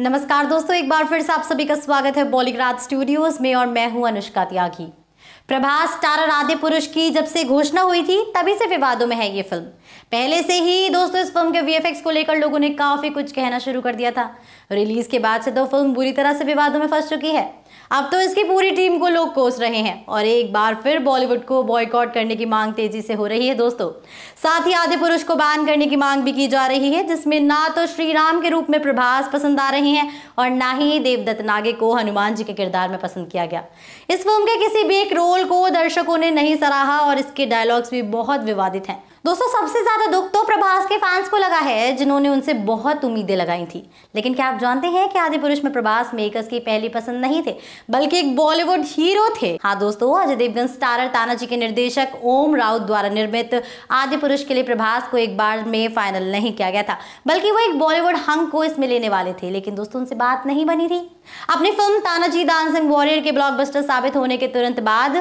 नमस्कार दोस्तों एक बार फिर से आप सभी का स्वागत है बॉलीग्राज स्टूडियोज में और मैं हूं अनुष्का त्यागी प्रभास स्टारर आदि पुरुष की जब से घोषणा हुई थी तभी से विवादों में है ये फिल्म पहले से ही दोस्तों इस फिल्म के वीएफएक्स को लेकर लोगों ने काफ़ी कुछ कहना शुरू कर दिया था रिलीज के बाद से तो फिल्म बुरी तरह से विवादों में फंस चुकी है अब तो इसकी पूरी टीम को लोग कोस रहे हैं और एक बार फिर बॉलीवुड को बॉयकॉट करने की मांग तेजी से हो रही है दोस्तों साथ ही आदि पुरुष को बैन करने की मांग भी की जा रही है जिसमें ना तो श्री राम के रूप में प्रभास पसंद आ रहे हैं और ना ही देवदत्त नागे को हनुमान जी के किरदार में पसंद किया गया इस फिल्म के किसी भी एक रोल रोल को दर्शकों ने नहीं सराहा और इसके डायलॉग्स भी बहुत विवादित हैं दोस्तों सबसे ज़्यादा दुख तो प्रभास के फैंस को लगा है जिन्होंने उनसे बहुत उम्मीदें लगाई थी लेकिन क्या आप जानते हैं कि आदि पुरुष में प्रभास मेकर्स की पहली पसंद नहीं थे बल्कि एक बॉलीवुड हीरो थे हाँ दोस्तों अजय देवगन स्टारर तानाजी के निर्देशक ओम राउत द्वारा निर्मित आदि पुरुष के लिए प्रभास को एक बार में फाइनल नहीं किया गया था बल्कि वो एक बॉलीवुड हंग को इसमें लेने वाले थे लेकिन दोस्तों उनसे बात नहीं बनी थी अपनी फिल्म तानाजी डांसिंग वॉरियर के ब्लॉकबस्टर साबित होने के तुरंत बाद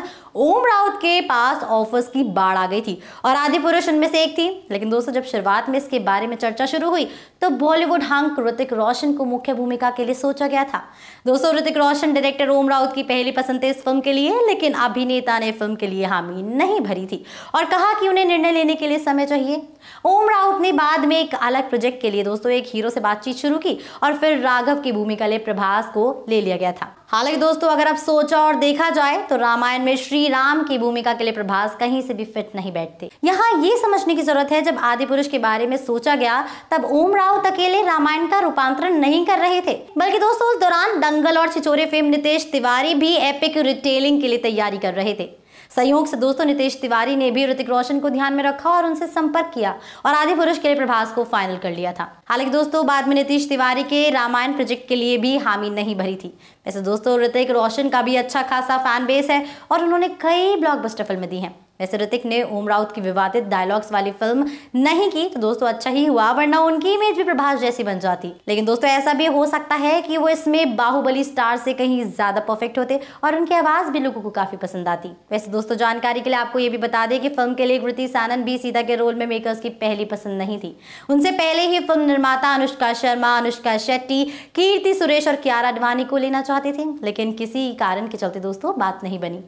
ओम राउत के पास ऑफर्स की बाढ़ आ गई थी और आदि पुरुष ऑप्शन में से एक थी लेकिन दोस्तों जब शुरुआत में इसके बारे में चर्चा शुरू हुई तो बॉलीवुड हंक ऋतिक रोशन को मुख्य भूमिका के लिए सोचा गया था दोस्तों ऋतिक रोशन डायरेक्टर ओम राउत की पहली पसंद थे इस फिल्म के लिए लेकिन अभिनेता ने फिल्म के लिए हामी नहीं भरी थी और कहा कि उन्हें निर्णय लेने के लिए समय चाहिए ओम राउत ने बाद में एक अलग प्रोजेक्ट के लिए दोस्तों एक हीरो से बातचीत शुरू की और फिर राघव की भूमिका लिए प्रभास को ले लिया गया था हालांकि दोस्तों अगर आप सोचा और देखा जाए तो रामायण में श्री राम की भूमिका के लिए प्रभास कहीं से भी फिट नहीं बैठते यहाँ ये समझने की जरूरत है जब आदि पुरुष के बारे में सोचा गया तब ओम राव तकेले रामायण का रूपांतरण नहीं कर रहे थे बल्कि दोस्तों उस दौरान दंगल और छिचोरे फेम नितेश तिवारी भी एपिक रिटेलिंग के लिए तैयारी कर रहे थे संयोग से दोस्तों नितेश तिवारी ने भी ऋतिक रोशन को ध्यान में रखा और उनसे संपर्क किया और आदि पुरुष के लिए प्रभास को फाइनल कर लिया था हालांकि दोस्तों बाद में नीतीश तिवारी के रामायण प्रोजेक्ट के लिए भी हामी नहीं भरी थी वैसे दोस्तों ऋतिक रोशन का भी अच्छा खासा फैन बेस है और उन्होंने कई ब्लॉकबस्टर फिल्में दी हैं वैसे ऋतिक ने ओम राउत की विवादित डायलॉग्स वाली फिल्म नहीं की तो दोस्तों अच्छा ही हुआ वरना उनकी इमेज भी प्रभास जैसी बन जाती लेकिन दोस्तों ऐसा भी हो सकता है कि वो इसमें बाहुबली स्टार से कहीं ज्यादा परफेक्ट होते और उनकी आवाज भी लोगों को काफी पसंद आती वैसे दोस्तों दोस्तों जानकारी के लिए आपको ये भी बता दें कि फिल्म के लिए कृति सानन भी सीता के रोल में मेकर्स की पहली पसंद नहीं थी उनसे पहले ही फिल्म निर्माता अनुष्का शर्मा अनुष्का शेट्टी कीर्ति सुरेश और कियारा अडवाणी को लेना चाहते थे लेकिन किसी कारण के चलते दोस्तों बात नहीं बनी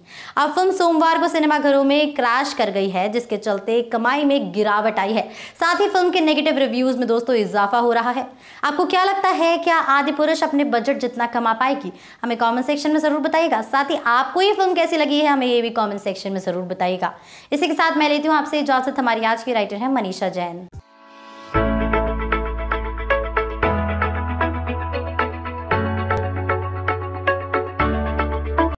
अब फिल्म सोमवार को सिनेमाघरों में क्रैश कर गई है जिसके चलते कमाई में गिरावट आई है साथ ही फिल्म के नेगेटिव रिव्यूज में दोस्तों इजाफा हो रहा है आपको क्या लगता है क्या आदि पुरुष अपने बजट जितना कमा पाएगी हमें कॉमेंट सेक्शन में जरूर बताइएगा साथ ही आपको ये फिल्म कैसी लगी है हमें ये भी कॉमेंट सेक्शन में ज़रूर बताइएगा इसी के साथ मैं लेती हूँ आपसे इजाज़त हमारी आज की राइटर है मनीषा जैन